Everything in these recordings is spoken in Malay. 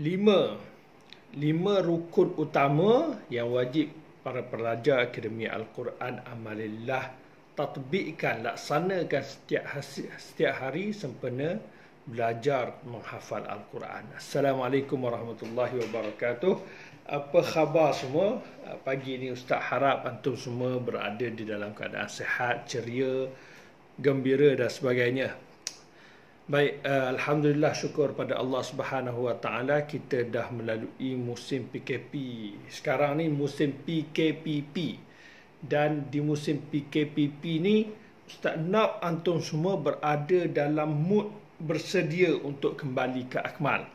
lima lima rukun utama yang wajib para pelajar Akademi Al-Quran Amalillah tatbikkan, laksanakan setiap hari, setiap hari sempena belajar menghafal Al-Quran. Assalamualaikum warahmatullahi wabarakatuh. Apa khabar semua? Ah, pagi ini Ustaz harap antum semua berada di dalam keadaan sehat, ceria, gembira dan sebagainya. Baik, uh, alhamdulillah syukur pada Allah Subhanahu Wa Taala kita dah melalui musim PKP. Sekarang ni musim PKPP. Dan di musim PKPP ni Ustaz Nab antum semua berada dalam mood bersedia untuk kembali ke Akmal.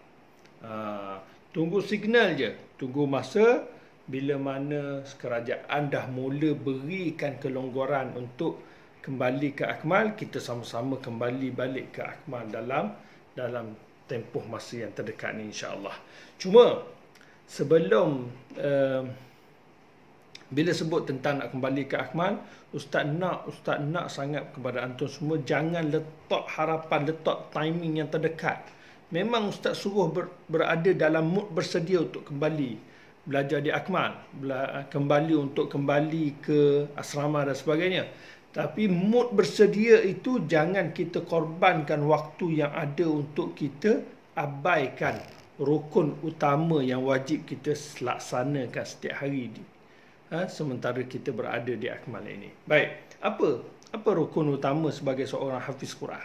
Uh, tunggu signal je, tunggu masa bila mana kerajaan dah mula berikan kelonggaran untuk kembali ke akmal kita sama-sama kembali balik ke akmal dalam dalam tempoh masa yang terdekat ni insya-Allah. Cuma sebelum uh, bila sebut tentang nak kembali ke akmal, ustaz nak ustaz nak sangat kepada antum semua jangan letak harapan, letak timing yang terdekat. Memang ustaz suruh ber, berada dalam mood bersedia untuk kembali belajar di akmal, kembali untuk kembali ke asrama dan sebagainya. Tapi mood bersedia itu jangan kita korbankan waktu yang ada untuk kita abaikan rukun utama yang wajib kita laksanakan setiap hari ini. Ha, sementara kita berada di akmal ini. Baik, apa apa rukun utama sebagai seorang hafiz Quran?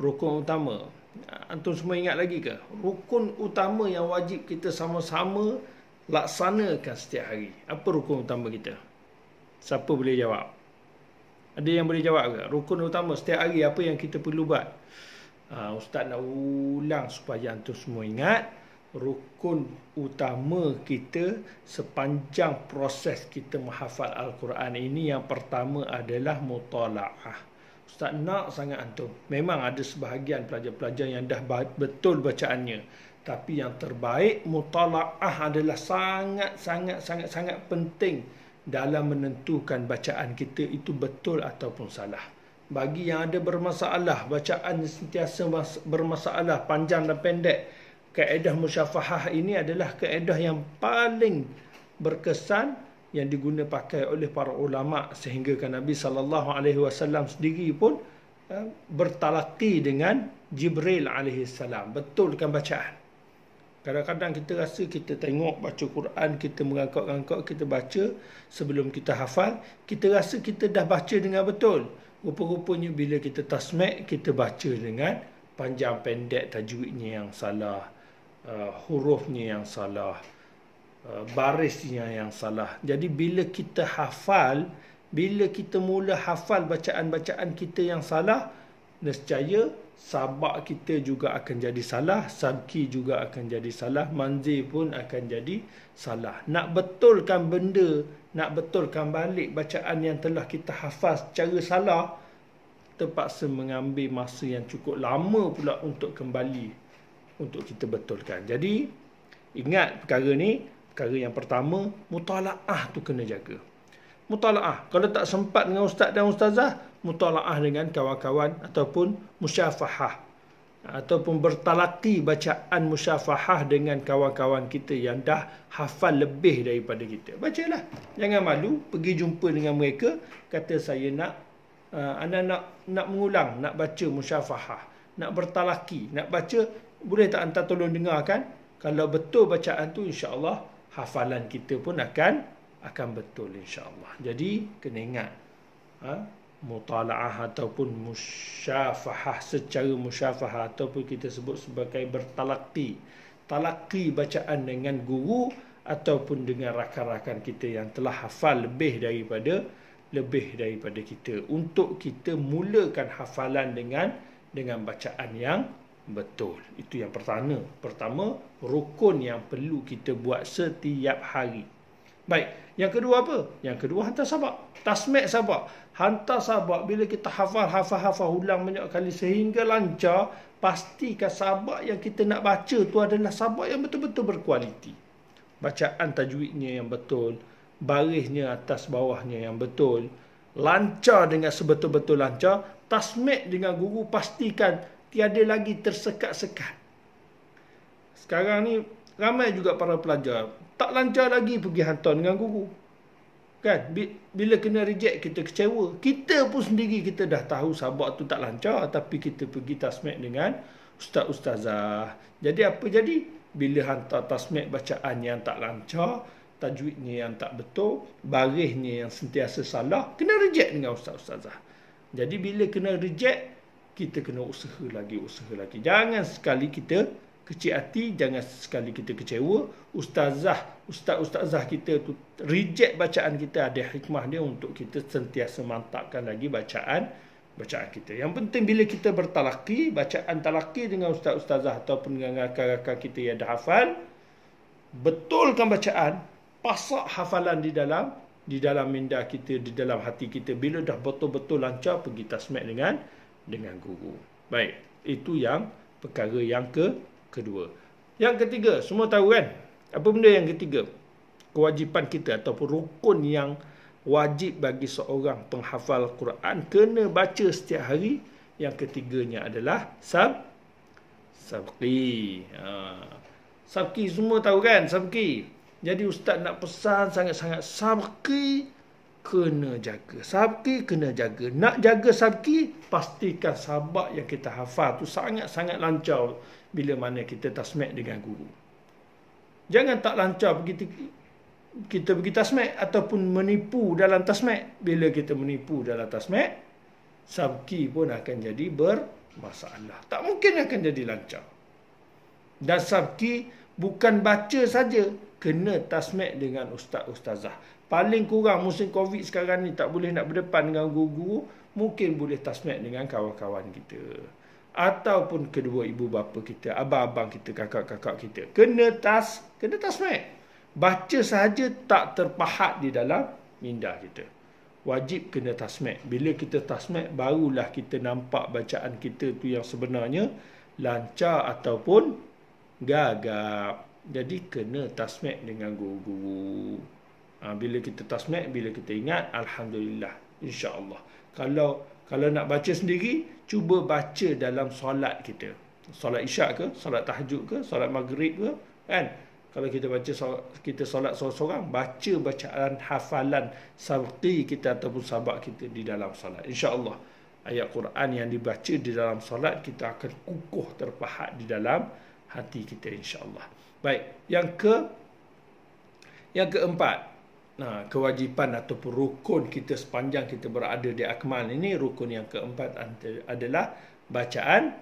Rukun utama. Antum semua ingat lagi ke? Rukun utama yang wajib kita sama-sama laksanakan setiap hari. Apa rukun utama kita? Siapa boleh jawab? Ada yang boleh jawab ke? Rukun utama setiap hari apa yang kita perlu buat? Uh, Ustaz nak ulang supaya antum semua ingat rukun utama kita sepanjang proses kita menghafal Al-Quran ini yang pertama adalah mutala'ah. Ustaz nak sangat antum. Memang ada sebahagian pelajar-pelajar yang dah betul bacaannya. Tapi yang terbaik mutala'ah adalah sangat Sangat, sangat, sangat penting dalam menentukan bacaan kita itu betul ataupun salah. Bagi yang ada bermasalah, bacaan sentiasa bermasalah, panjang dan pendek, kaedah musyafahah ini adalah kaedah yang paling berkesan yang diguna pakai oleh para ulama sehingga kan Nabi sallallahu alaihi wasallam sendiri pun uh, bertalaki dengan Jibril alaihi salam betulkan bacaan Kadang-kadang kita rasa kita tengok baca Quran, kita merangkak-rangkak, kita baca sebelum kita hafal, kita rasa kita dah baca dengan betul. Rupa-rupanya bila kita tasmek, kita baca dengan panjang pendek tajwidnya yang salah, uh, hurufnya yang salah, uh, barisnya yang salah. Jadi bila kita hafal, bila kita mula hafal bacaan-bacaan kita yang salah, nescaya sabak kita juga akan jadi salah, sabki juga akan jadi salah, manzil pun akan jadi salah. Nak betulkan benda, nak betulkan balik bacaan yang telah kita hafaz secara salah, terpaksa mengambil masa yang cukup lama pula untuk kembali untuk kita betulkan. Jadi, ingat perkara ni, perkara yang pertama, mutala'ah tu kena jaga. Mutala'ah. Kalau tak sempat dengan ustaz dan ustazah, mutala'ah dengan kawan-kawan ataupun musyafahah ataupun bertalaki bacaan musyafahah dengan kawan-kawan kita yang dah hafal lebih daripada kita. Bacalah. Jangan malu pergi jumpa dengan mereka kata saya nak uh, anda nak nak mengulang nak baca musyafahah, nak bertalaki, nak baca boleh tak anda tolong dengarkan? Kalau betul bacaan tu insya-Allah hafalan kita pun akan akan betul insya-Allah. Jadi kena ingat. Ha? mutalaah ataupun musyafahah secara musyafahah ataupun kita sebut sebagai bertalaki, talaki bacaan dengan guru ataupun dengan rakan-rakan kita yang telah hafal lebih daripada lebih daripada kita untuk kita mulakan hafalan dengan dengan bacaan yang betul itu yang pertama pertama rukun yang perlu kita buat setiap hari Baik. Yang kedua apa? Yang kedua hantar sabak. Tasmek sabak. Hantar sabak bila kita hafal, hafal, hafal, ulang banyak kali sehingga lancar, pastikan sabak yang kita nak baca tu adalah sabak yang betul-betul berkualiti. Bacaan tajwidnya yang betul, barisnya atas bawahnya yang betul, lancar dengan sebetul-betul lancar, tasmek dengan guru pastikan tiada lagi tersekat-sekat. Sekarang ni ramai juga para pelajar tak lancar lagi pergi hantar dengan guru kan bila kena reject kita kecewa kita pun sendiri kita dah tahu sahabat tu tak lancar tapi kita pergi tasmek dengan ustaz ustazah jadi apa jadi bila hantar tasmek bacaan yang tak lancar tajwidnya yang tak betul barisnya yang sentiasa salah kena reject dengan ustaz ustazah jadi bila kena reject kita kena usaha lagi usaha lagi jangan sekali kita kecil hati jangan sekali kita kecewa ustazah ustaz-ustazah kita tu reject bacaan kita ada hikmah dia untuk kita sentiasa mantapkan lagi bacaan bacaan kita yang penting bila kita bertalaki bacaan talaki dengan ustaz-ustazah ataupun dengan kakak rakan kita yang dah hafal betulkan bacaan pasak hafalan di dalam di dalam minda kita di dalam hati kita bila dah betul-betul lancar pergi tasmek dengan dengan guru baik itu yang perkara yang ke kedua. Yang ketiga, semua tahu kan? Apa benda yang ketiga? Kewajipan kita ataupun rukun yang wajib bagi seorang penghafal Quran kena baca setiap hari. Yang ketiganya adalah sab sabki, Ha. Sabqi semua tahu kan? sabki? Jadi ustaz nak pesan sangat-sangat sabki kena jaga. Sabki kena jaga. Nak jaga sabki pastikan sabak yang kita hafal tu sangat-sangat lancar bila mana kita tasmek dengan guru. Jangan tak lancar begitu kita pergi tasmek ataupun menipu dalam tasmek. Bila kita menipu dalam tasmek, sabki pun akan jadi bermasalah. Tak mungkin akan jadi lancar. Dan sabki bukan baca saja, kena tasmek dengan ustaz-ustazah. Paling kurang musim COVID sekarang ni tak boleh nak berdepan dengan guru-guru, mungkin boleh tasmek dengan kawan-kawan kita ataupun kedua ibu bapa kita, abang-abang kita, kakak-kakak kita. Kena tas, kena tas mat. Baca sahaja tak terpahat di dalam minda kita. Wajib kena tasmek. Bila kita tasmek, barulah kita nampak bacaan kita tu yang sebenarnya lancar ataupun gagap. Jadi kena tasmek dengan guru-guru. Ha, bila kita tasmek, bila kita ingat, Alhamdulillah. InsyaAllah. Kalau kalau nak baca sendiri, cuba baca dalam solat kita. Solat isyak ke, solat tahajud ke, solat maghrib ke, kan? Kalau kita baca kita solat seorang-seorang, baca bacaan hafalan sabqi kita ataupun sabak kita di dalam solat. Insya Allah ayat Quran yang dibaca di dalam solat, kita akan kukuh terpahat di dalam hati kita Insya Allah. Baik, yang ke yang keempat, nah, kewajipan ataupun rukun kita sepanjang kita berada di akmal ini rukun yang keempat adalah bacaan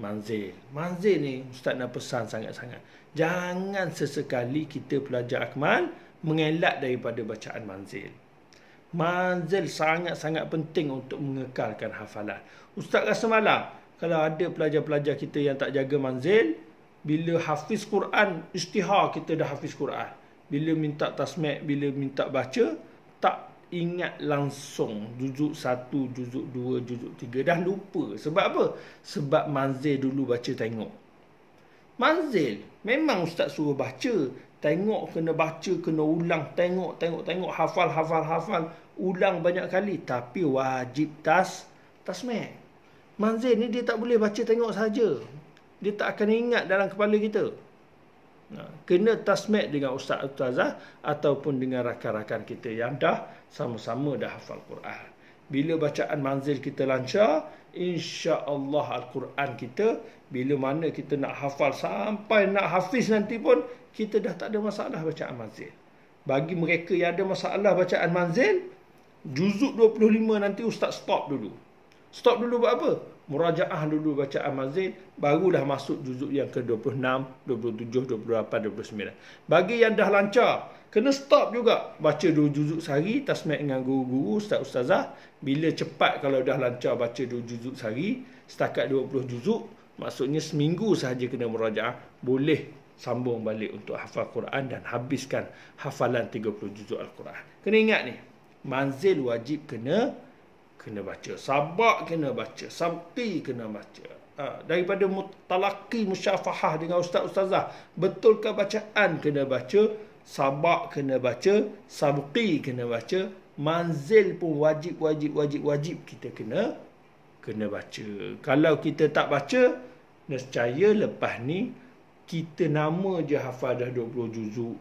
manzil. Manzil ni ustaz nak pesan sangat-sangat. Jangan sesekali kita pelajar akmal mengelak daripada bacaan manzil. Manzil sangat-sangat penting untuk mengekalkan hafalan. Ustaz rasa malam, kalau ada pelajar-pelajar kita yang tak jaga manzil, bila hafiz Quran, istihar kita dah hafiz Quran bila minta tasmek, bila minta baca, tak ingat langsung juzuk satu, juzuk dua, juzuk tiga. Dah lupa. Sebab apa? Sebab manzil dulu baca tengok. Manzil. Memang ustaz suruh baca. Tengok, kena baca, kena ulang. Tengok, tengok, tengok. Hafal, hafal, hafal. Ulang banyak kali. Tapi wajib tas tasmek. Manzil ni dia tak boleh baca tengok saja. Dia tak akan ingat dalam kepala kita. Ya. kena tasmek dengan ustaz ustazah ataupun dengan rakan-rakan kita yang dah sama-sama dah hafal Quran. Bila bacaan manzil kita lancar, insya-Allah al-Quran kita bila mana kita nak hafal sampai nak hafiz nanti pun kita dah tak ada masalah bacaan manzil. Bagi mereka yang ada masalah bacaan manzil, juzuk 25 nanti ustaz stop dulu. Stop dulu buat apa? Murajaah dulu bacaan mazid Barulah masuk juzuk yang ke-26, 27, 28, 29 Bagi yang dah lancar Kena stop juga Baca dua juzuk sehari Tasmiq dengan guru-guru, ustaz-ustazah Bila cepat kalau dah lancar baca dua juzuk sehari Setakat 20 juzuk Maksudnya seminggu sahaja kena murajaah Boleh sambung balik untuk hafal Quran Dan habiskan hafalan 30 juzuk Al-Quran Kena ingat ni Manzil wajib kena kena baca sabak kena baca sabti kena baca ha, daripada mutalaki musyafahah dengan ustaz-ustazah betul ke bacaan kena baca sabak kena baca sabti kena baca manzil pun wajib wajib wajib wajib kita kena kena baca kalau kita tak baca nescaya lepas ni kita nama je hafal dah 20 juzuk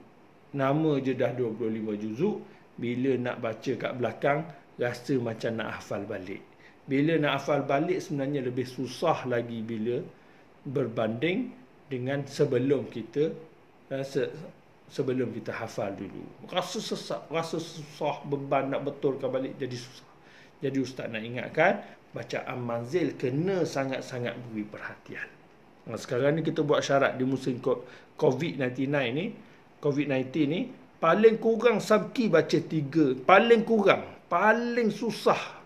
nama je dah 25 juzuk bila nak baca kat belakang rasa macam nak hafal balik bila nak hafal balik sebenarnya lebih susah lagi bila berbanding dengan sebelum kita rasa eh, sebelum kita hafal dulu rasa sesak rasa susah beban nak betulkan balik jadi susah jadi ustaz nak ingatkan bacaan manzil kena sangat-sangat beri perhatian sekarang ni kita buat syarat di musim COVID-19 ni COVID-19 ni paling kurang sabki baca tiga. Paling kurang. Paling susah.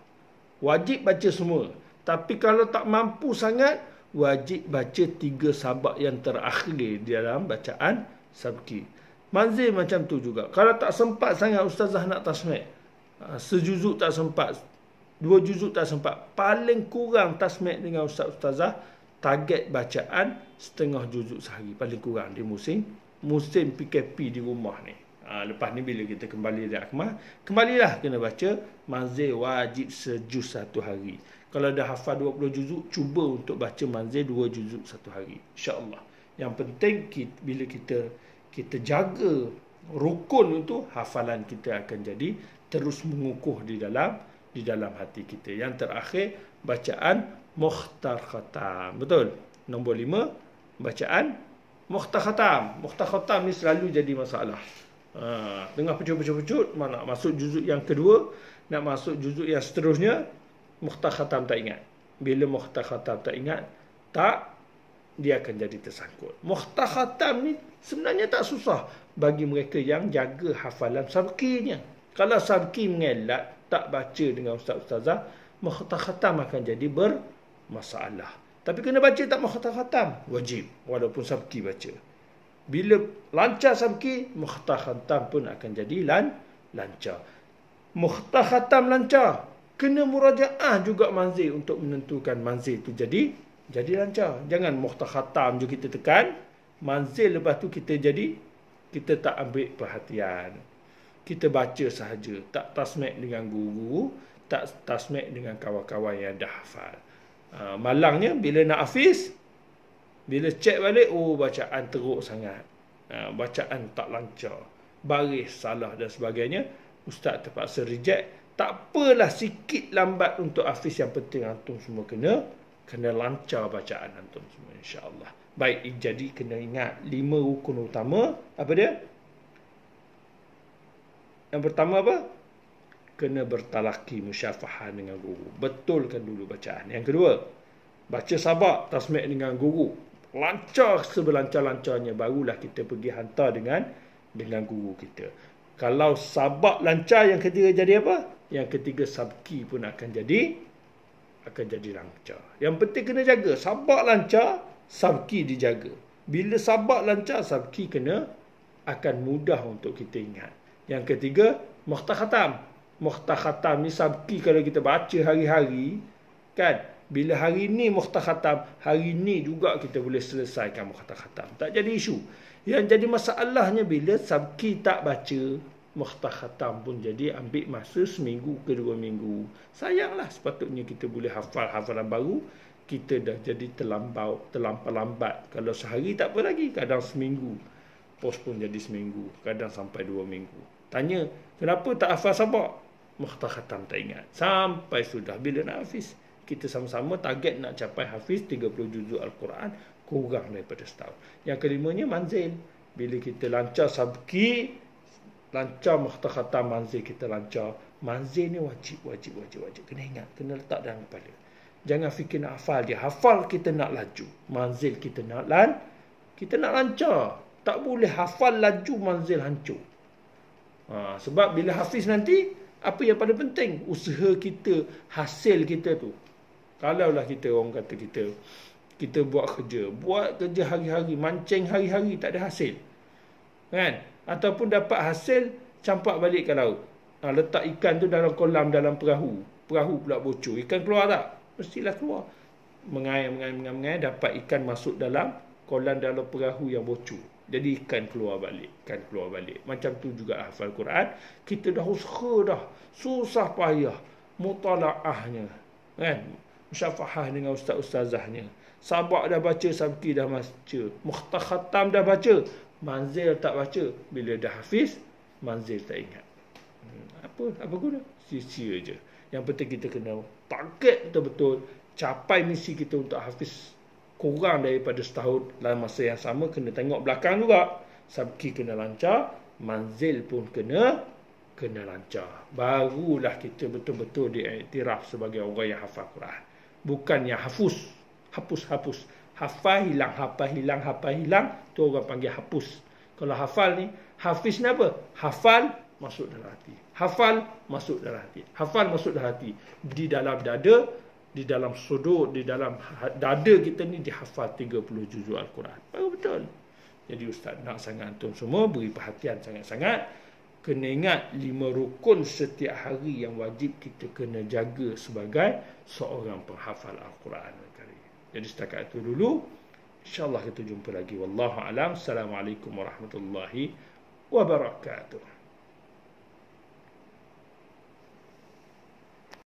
Wajib baca semua. Tapi kalau tak mampu sangat, wajib baca tiga sabak yang terakhir di dalam bacaan sabki. Manzil macam tu juga. Kalau tak sempat sangat ustazah nak tasmik. Ha, sejuzuk tak sempat. Dua juzuk tak sempat. Paling kurang tasmik dengan ustaz ustazah. Target bacaan setengah juzuk sehari. Paling kurang di musim. Musim PKP di rumah ni. Ah, lepas ni bila kita kembali dari akhmah, kembalilah kena baca manzil wajib sejus satu hari. Kalau dah hafal 20 juzuk, cuba untuk baca manzil 2 juzuk satu hari. Insya Allah. Yang penting kita, bila kita kita jaga rukun itu, hafalan kita akan jadi terus mengukuh di dalam di dalam hati kita. Yang terakhir, bacaan mukhtar khatam. Betul? Nombor 5, bacaan mukhtar khatam. Mukhtar khatam ni selalu jadi masalah tengah ha, pecut-pecut-pecut nak masuk juzuk yang kedua nak masuk juzuk yang seterusnya mukhtar khatam tak ingat bila mukhtar khatam tak ingat tak dia akan jadi tersangkut mukhtar khatam ni sebenarnya tak susah bagi mereka yang jaga hafalan sabkinya kalau sabki mengelak tak baca dengan ustaz-ustazah mukhtar khatam akan jadi bermasalah tapi kena baca tak mukhtar khatam wajib walaupun sabki baca bila lancar samki mukhtar khatam pun akan jadi lan lancar mukhtar khatam lancar kena murajaah juga manzil untuk menentukan manzil itu jadi jadi lancar jangan mukhtar khatam je kita tekan manzil lepas tu kita jadi kita tak ambil perhatian kita baca sahaja tak tasmek dengan guru tak tasmek dengan kawan-kawan yang dah hafal ah, malangnya bila nak hafiz bila cek balik, oh bacaan teruk sangat. Ha, bacaan tak lancar. Baris salah dan sebagainya. Ustaz terpaksa reject. Tak apalah sikit lambat untuk afis yang penting antum semua kena. Kena lancar bacaan antum semua insya Allah. Baik, jadi kena ingat lima rukun utama. Apa dia? Yang pertama apa? Kena bertalaki musyafahan dengan guru. Betulkan dulu bacaan. Yang kedua, baca sabak tasmik dengan guru lancar sebelancar-lancarnya barulah kita pergi hantar dengan dengan guru kita. Kalau sabak lancar yang ketiga jadi apa? Yang ketiga sabki pun akan jadi akan jadi lancar. Yang penting kena jaga sabak lancar, sabki dijaga. Bila sabak lancar, sabki kena akan mudah untuk kita ingat. Yang ketiga, mukhtar khatam. Mukhtar ni sabki kalau kita baca hari-hari kan bila hari ini mukhtar khatam, hari ini juga kita boleh selesaikan mukhtar khatam. Tak jadi isu. Yang jadi masalahnya bila sabki tak baca, mukhtar khatam pun jadi ambil masa seminggu ke dua minggu. Sayanglah sepatutnya kita boleh hafal hafalan baru, kita dah jadi terlambau, terlambat lambat. Kalau sehari tak apa lagi, kadang seminggu. Post pun jadi seminggu, kadang sampai dua minggu. Tanya, kenapa tak hafal sabak? Mukhtar khatam tak ingat. Sampai sudah bila nak hafiz kita sama-sama target nak capai hafiz 30 juzuk Al-Quran kurang daripada setahun. Yang kelimanya manzil. Bila kita lancar sabki, lancar makhtakhatan manzil kita lancar. Manzil ni wajib, wajib, wajib, wajib. Kena ingat, kena letak dalam kepala. Jangan fikir nak hafal dia. Hafal kita nak laju. Manzil kita nak lan, kita nak lancar. Tak boleh hafal laju manzil hancur. Ha, sebab bila hafiz nanti, apa yang paling penting? Usaha kita, hasil kita tu. Kalau lah kita orang kata kita kita buat kerja, buat kerja hari-hari, mancing hari-hari tak ada hasil. Kan? Ataupun dapat hasil campak balik ke laut. Ha, letak ikan tu dalam kolam dalam perahu. Perahu pula bocor. Ikan keluar tak? Mestilah keluar. Mengayang, mengayang, mengayang, mengayang dapat ikan masuk dalam kolam dalam perahu yang bocor. Jadi ikan keluar balik, ikan keluar balik. Macam tu juga hafal Quran, kita dah usaha dah, susah payah mutalaahnya. Kan? musyafahah dengan ustaz-ustazahnya. Sabak dah baca, Sabki dah baca. Mukhtakhatam dah baca. Manzil tak baca. Bila dah hafiz, manzil tak ingat. Hmm, apa apa guna? Sia-sia je. Yang penting kita kena target betul-betul capai misi kita untuk hafiz kurang daripada setahun dalam masa yang sama kena tengok belakang juga sabki kena lancar manzil pun kena kena lancar barulah kita betul-betul diiktiraf sebagai orang yang hafal Quran bukannya hafus hapus hapus hafal hilang hafal hilang hafal hilang tu orang panggil hapus kalau hafal ni hafiz ni apa hafal masuk dalam hati hafal masuk dalam hati hafal masuk dalam hati di dalam dada di dalam sudut di dalam ha-, dada kita ni di hafal 30 juzuk al-Quran betul jadi ustaz nak sangat antum semua beri perhatian sangat-sangat kena ingat lima rukun setiap hari yang wajib kita kena jaga sebagai seorang penghafal Al-Quran jadi setakat itu dulu insyaAllah kita jumpa lagi Wallahu Wallahu'alam Assalamualaikum warahmatullahi wabarakatuh